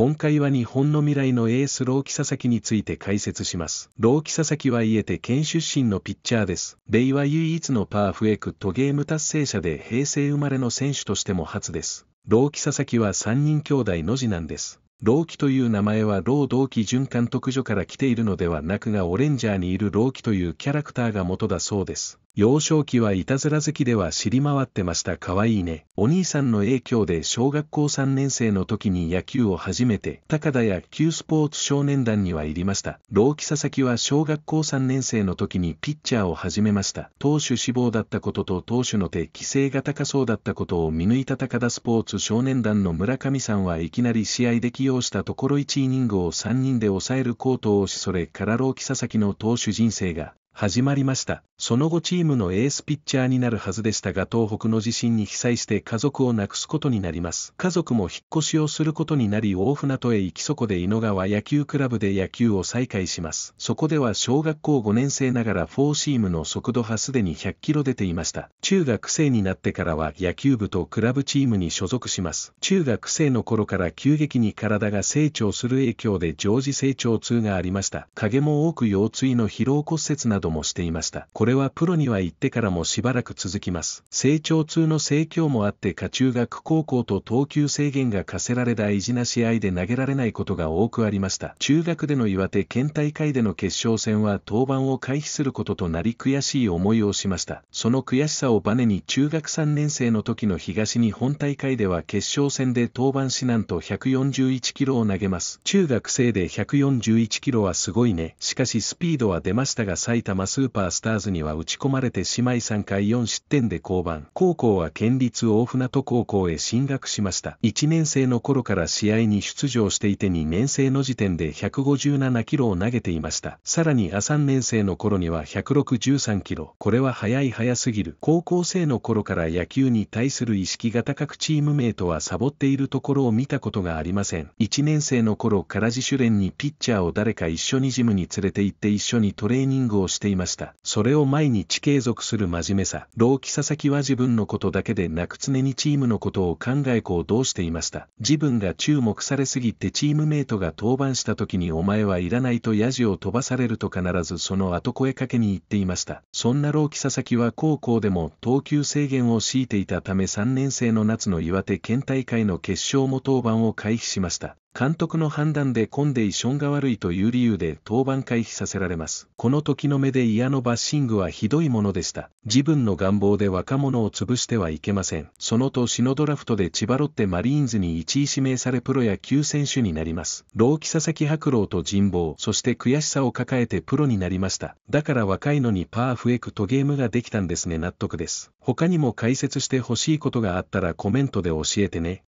今回は日本の未来のエース老木佐々木について解説します。老木佐々木は家手県出身のピッチャーです。令和唯一のパーフエクトゲーム達成者で平成生まれの選手としても初です。老木佐々木は3人兄弟の次男です。老木という名前は老同期準監督所から来ているのではなくがオレンジャーにいる老木というキャラクターが元だそうです。幼少期はいたずら好きでは知り回ってましたかわいいね。お兄さんの影響で小学校3年生の時に野球を始めて、高田野球スポーツ少年団には入りました。老木佐々木は小学校3年生の時にピッチャーを始めました。投手志望だったことと投手の手、規制が高そうだったことを見抜いた高田スポーツ少年団の村上さんはいきなり試合で起用したところ1イニングを3人で抑えるコートをしそれから老木佐々木の投手人生が始まりました。その後チームのエースピッチャーになるはずでしたが東北の地震に被災して家族を亡くすことになります。家族も引っ越しをすることになり大船渡へ行きそこで井野川野球クラブで野球を再開します。そこでは小学校5年生ながらフォーシームの速度派すでに100キロ出ていました。中学生になってからは野球部とクラブチームに所属します。中学生の頃から急激に体が成長する影響で常時成長痛がありました。影も多く腰椎の疲労骨折などもしていました。これれはプロには行ってからもしばらく続きます。成長痛の盛況もあって下中学高校と投球制限が課せられた意地な試合で投げられないことが多くありました。中学での岩手県大会での決勝戦は登板を回避することとなり悔しい思いをしました。その悔しさをバネに中学3年生の時の東日本大会では決勝戦で登板しなんと141キロを投げます。中学生で141キロはすごいね。しかしスピードは出ましたが埼玉スーパースターズにには打ち込まれてしまい3回4失点で降板。高校は県立大船渡高校へ進学しました。1年生の頃から試合に出場していて2年生の時点で157キロを投げていました。さらに3年生の頃には163キロ。これは早い早すぎる。高校生の頃から野球に対する意識が高くチームメイトはサボっているところを見たことがありません。1年生の頃から自主練にピッチャーを誰か一緒にジムに連れて行って一緒にトレーニングをしていました。それを毎日継続する真面目さ、老木佐々木は自分のことだけでなく常にチームのことを考え行動していました。自分が注目されすぎてチームメイトが登板した時にお前はいらないとヤジを飛ばされると必ずその後声かけに行っていました。そんな老木佐々木は高校でも投球制限を強いていたため3年生の夏の岩手県大会の決勝も登板を回避しました。監督の判断でコンディションが悪いという理由で登板回避させられます。この時の目で嫌のバッシングはひどいものでした。自分の願望で若者を潰してはいけません。その年のドラフトで千葉ロッテマリーンズに1位指名されプロ野球選手になります。老木佐々木白朗と人望、そして悔しさを抱えてプロになりました。だから若いのにパーフェクトゲームができたんですね納得です。他にも解説してほしいことがあったらコメントで教えてね。